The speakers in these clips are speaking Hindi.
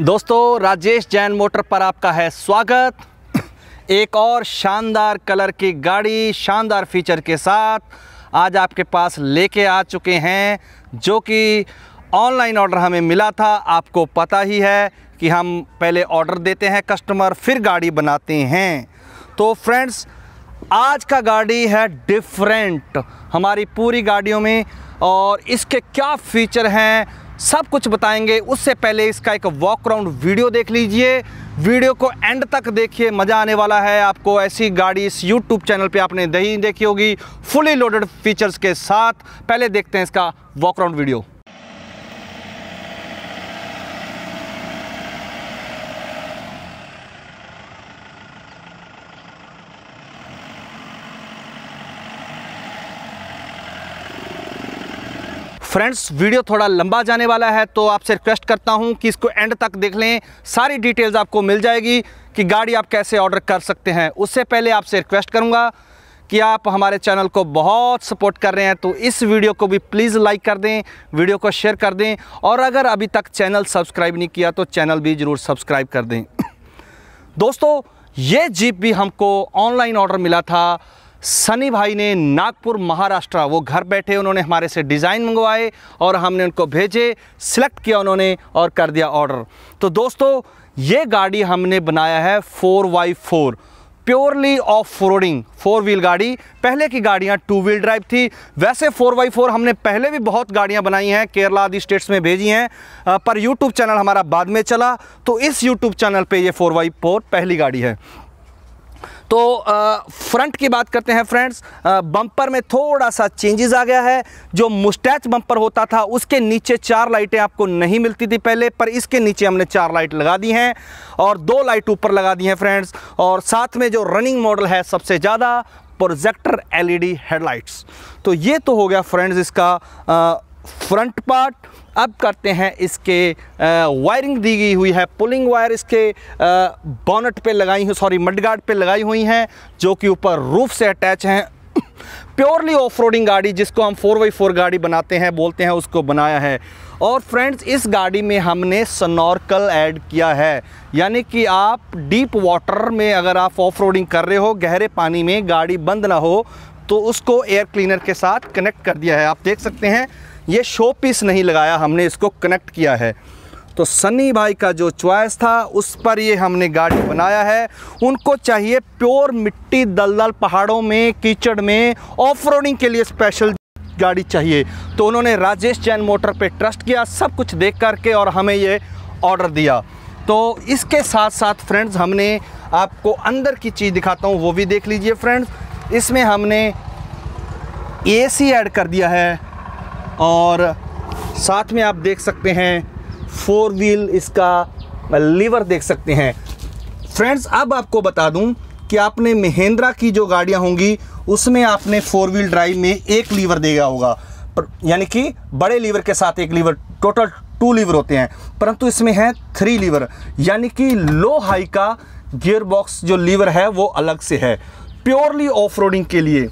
दोस्तों राजेश जैन मोटर पर आपका है स्वागत एक और शानदार कलर की गाड़ी शानदार फीचर के साथ आज आपके पास लेके आ चुके हैं जो कि ऑनलाइन ऑर्डर हमें मिला था आपको पता ही है कि हम पहले ऑर्डर देते हैं कस्टमर फिर गाड़ी बनाते हैं तो फ्रेंड्स आज का गाड़ी है डिफरेंट हमारी पूरी गाड़ियों में और इसके क्या फीचर हैं सब कुछ बताएंगे उससे पहले इसका एक वॉक राउंड वीडियो देख लीजिए वीडियो को एंड तक देखिए मज़ा आने वाला है आपको ऐसी गाड़ी इस यूट्यूब चैनल पे आपने नहीं देखी होगी फुली लोडेड फीचर्स के साथ पहले देखते हैं इसका walk round video friends video थोड़ा लंबा जाने वाला है तो आपसे रिक्वेस्ट करता हूं कि इसको एंड तक देख लें सारी डिटेल्स आपको मिल जाएगी कि गाड़ी आप कैसे ऑर्डर कर सकते हैं उससे पहले आपसे रिक्वेस्ट करूंगा कि आप हमारे चैनल को बहुत सपोर्ट कर रहे हैं तो इस वीडियो को भी प्लीज़ लाइक कर दें वीडियो को शेयर कर दें और अगर अभी तक चैनल सब्सक्राइब नहीं किया तो चैनल भी ज़रूर सब्सक्राइब कर दें दोस्तों ये जीप भी हमको ऑनलाइन ऑर्डर मिला था सनी भाई ने नागपुर महाराष्ट्र वो घर बैठे उन्होंने हमारे से डिज़ाइन मंगवाए और हमने उनको भेजे सिलेक्ट किया उन्होंने और कर दिया ऑर्डर तो दोस्तों ये गाड़ी हमने बनाया है four by four purely off roading four wheel गाड़ी पहले की गाड़ियाँ टू व्हील ड्राइव थी वैसे फोर बाई फोर हमने पहले भी बहुत गाड़ियाँ बनाई हैं केरला आदि स्टेट्स में भेजी हैं पर यूट्यूब चैनल हमारा बाद में चला तो इस यूट्यूब चैनल पे ये फोर बाई फोर पहली गाड़ी है तो फ्रंट की बात करते हैं फ्रेंड्स बम्पर में थोड़ा सा चेंजेस आ गया है जो मुस्टैच बम्पर होता था उसके नीचे चार लाइटें आपको नहीं मिलती थी पहले पर इसके नीचे हमने चार लाइट लगा दी हैं और दो लाइट ऊपर लगा दी हैं फ्रेंड्स और साथ में जो रनिंग मॉडल है सबसे ज़्यादा प्रोजेक्टर एलईडी हेडलाइट्स तो ये तो हो गया फ्रेंड्स इसका फ्रंट पार्ट अब करते हैं इसके वायरिंग दी गई हुई है पुलिंग वायर इसके बॉनट पे लगाई हुई सॉरी मडगार्ड पे लगाई हुई हैं जो कि ऊपर रूफ से अटैच हैं प्योरली ऑफ गाड़ी जिसको हम फोर बाई फोर गाड़ी बनाते हैं बोलते हैं उसको बनाया है और फ्रेंड्स इस गाड़ी में हमने सनॉर्कल ऐड किया है यानी कि आप डीप वाटर में अगर आप ऑफ कर रहे हो गहरे पानी में गाड़ी बंद ना हो तो उसको एयर क्लीनर के साथ कनेक्ट कर दिया है आप देख सकते हैं ये शो पीस नहीं लगाया हमने इसको कनेक्ट किया है तो सनी भाई का जो च्वाइस था उस पर ये हमने गाड़ी बनाया है उनको चाहिए प्योर मिट्टी दलदल पहाड़ों में कीचड़ में ऑफ रोडिंग के लिए स्पेशल गाड़ी चाहिए तो उन्होंने राजेश जैन मोटर पे ट्रस्ट किया सब कुछ देख करके और हमें ये ऑर्डर दिया तो इसके साथ साथ फ्रेंड्स हमने आपको अंदर की चीज़ दिखाता हूँ वो भी देख लीजिए फ्रेंड्स इसमें हमने ए ऐड कर दिया है और साथ में आप देख सकते हैं फोर व्हील इसका लीवर देख सकते हैं फ्रेंड्स अब आपको बता दूं कि आपने महिंद्रा की जो गाड़ियां होंगी उसमें आपने फोर व्हील ड्राइव में एक लीवर देगा होगा यानी कि बड़े लीवर के साथ एक लीवर टोटल टू लीवर होते हैं परंतु इसमें है थ्री लीवर यानी कि लो हाई का गियर बॉक्स जो लीवर है वो अलग से है प्योरली ऑफ के लिए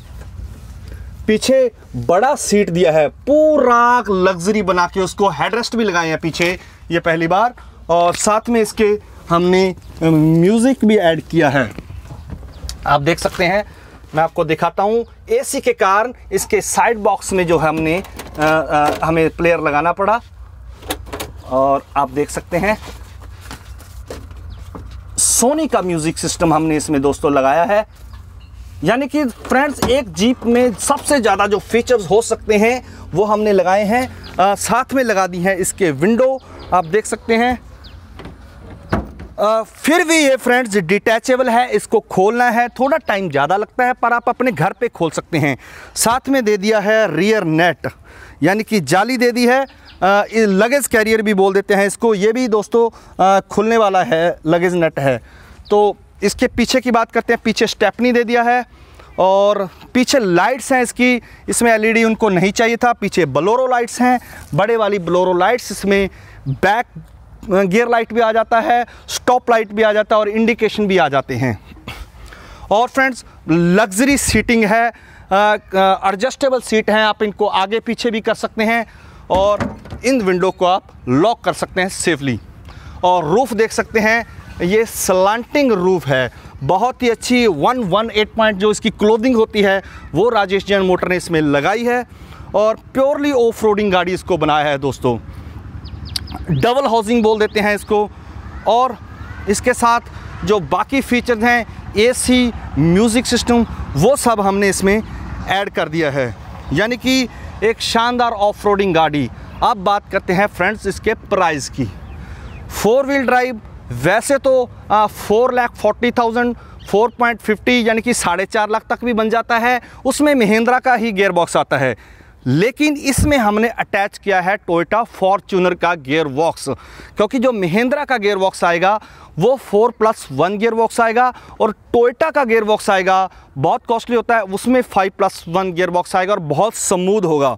पीछे बड़ा सीट दिया है पूरा लग्जरी बना के उसको हेडरेस्ट भी लगाए हैं पीछे ये पहली बार और साथ में इसके हमने म्यूज़िक भी ऐड किया है आप देख सकते हैं मैं आपको दिखाता हूँ एसी के कारण इसके साइड बॉक्स में जो है हमने आ, आ, हमें प्लेयर लगाना पड़ा और आप देख सकते हैं सोनी का म्यूज़िक सिस्टम हमने इसमें दोस्तों लगाया है यानी कि फ्रेंड्स एक जीप में सबसे ज़्यादा जो फीचर्स हो सकते हैं वो हमने लगाए हैं आ, साथ में लगा दी हैं इसके विंडो आप देख सकते हैं आ, फिर भी ये फ्रेंड्स डिटैचेबल है इसको खोलना है थोड़ा टाइम ज़्यादा लगता है पर आप अपने घर पे खोल सकते हैं साथ में दे दिया है रियर नेट यानी कि जाली दे दी है लगेज कैरियर भी बोल देते हैं इसको ये भी दोस्तों आ, खुलने वाला है लगेज नेट है तो इसके पीछे की बात करते हैं पीछे स्टेपनी दे दिया है और पीछे लाइट्स हैं इसकी इसमें एलईडी उनको नहीं चाहिए था पीछे बलोरो लाइट्स हैं बड़े वाली बलोरो लाइट्स इसमें बैक गियर लाइट भी आ जाता है स्टॉप लाइट भी आ जाता है और इंडिकेशन भी आ जाते हैं और फ्रेंड्स लग्जरी सीटिंग है एडजस्टेबल सीट हैं आप इनको आगे पीछे भी कर सकते हैं और इन विंडो को आप लॉक कर सकते हैं सेफली और रूफ देख सकते हैं ये स्लांटिंग रूफ है बहुत ही अच्छी 118 पॉइंट जो इसकी क्लोथिंग होती है वो राजेश जैन मोटर ने इसमें लगाई है और प्योरली ऑफ रोडिंग गाड़ी इसको बनाया है दोस्तों डबल हाउसिंग बोल देते हैं इसको और इसके साथ जो बाकी फीचर्स हैं एसी म्यूज़िक सिस्टम वो सब हमने इसमें ऐड कर दिया है यानी कि एक शानदार ऑफ गाड़ी अब बात करते हैं फ्रेंड्स इसके प्राइस की फोर व्हील ड्राइव वैसे तो four lakh forty thousand four point fifty यानी कि साढ़े चार लाख तक भी बन जाता है उसमें महिंद्रा का ही गेयर बॉक्स आता है लेकिन इसमें हमने अटैच किया है टोयोटा फॉर्चूनर का गेयर बॉक्स क्योंकि जो महिंद्रा का गेयर बॉक्स आएगा वो four plus one gear box आएगा और टोयोटा का गेयर बॉक्स आएगा बहुत कॉस्टली होता है उसमें five plus one gear box आएगा और बहुत समूद होगा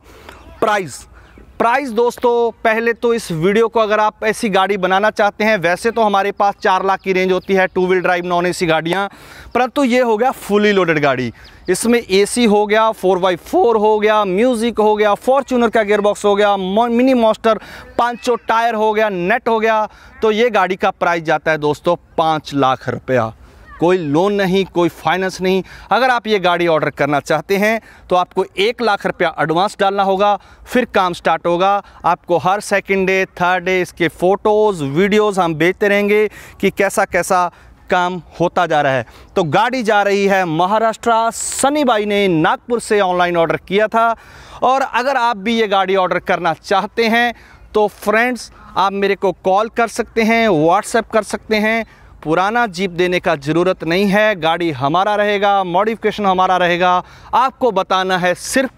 प्राइस प्राइस दोस्तों पहले तो इस वीडियो को अगर आप ऐसी गाड़ी बनाना चाहते हैं वैसे तो हमारे पास चार लाख की रेंज होती है two wheel drive non AC गाड़ियाँ परंतु ये हो गया फुली लोडेड गाड़ी इसमें एसी हो गया फोर बाई फोर हो गया म्यूज़िक हो गया फॉर्चूनर का गेयरबॉक्स हो गया मिनी मॉस्टर पाँचों टायर हो गया नेट हो गया तो ये गाड़ी का प्राइस जाता है दोस्तों पाँच लाख रुपया कोई लोन नहीं कोई फाइनेंस नहीं अगर आप ये गाड़ी ऑर्डर करना चाहते हैं तो आपको एक लाख रुपया एडवांस डालना होगा फिर काम स्टार्ट होगा आपको हर सेकेंड डे थर्ड डे इसके फ़ोटोज़ वीडियोज़ हम भेजते रहेंगे कि कैसा कैसा काम होता जा रहा है तो गाड़ी जा रही है महाराष्ट्र सनी भाई ने नागपुर से ऑनलाइन ऑर्डर किया था और अगर आप भी ये गाड़ी ऑर्डर करना चाहते हैं तो फ्रेंड्स आप मेरे को कॉल कर सकते हैं व्हाट्सएप कर सकते हैं पुराना जीप देने का ज़रूरत नहीं है गाड़ी हमारा रहेगा मॉडिफिकेशन हमारा रहेगा आपको बताना है सिर्फ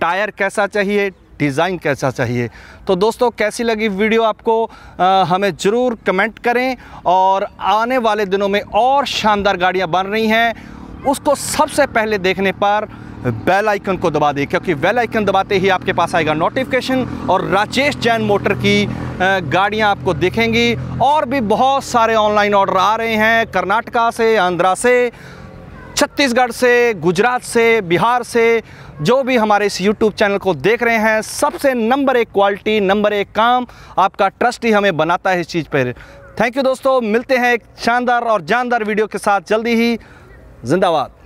टायर कैसा चाहिए डिज़ाइन कैसा चाहिए तो दोस्तों कैसी लगी वीडियो आपको आ, हमें ज़रूर कमेंट करें और आने वाले दिनों में और शानदार गाड़ियाँ बन रही हैं उसको सबसे पहले देखने पर बेल आइकन को दबा दें क्योंकि बेल आइकन दबाते ही आपके पास आएगा नोटिफिकेशन और राजेश जैन मोटर की गाड़ियाँ आपको दिखेंगी और भी बहुत सारे ऑनलाइन ऑर्डर आ रहे हैं कर्नाटका से आंध्रा से छत्तीसगढ़ से गुजरात से बिहार से जो भी हमारे इस YouTube चैनल को देख रहे हैं सबसे नंबर एक क्वालिटी नंबर एक काम आपका ट्रस्ट ही हमें बनाता है इस चीज़ पर थैंक यू दोस्तों मिलते हैं एक शानदार और जानदार वीडियो के साथ जल्दी ही जिंदाबाद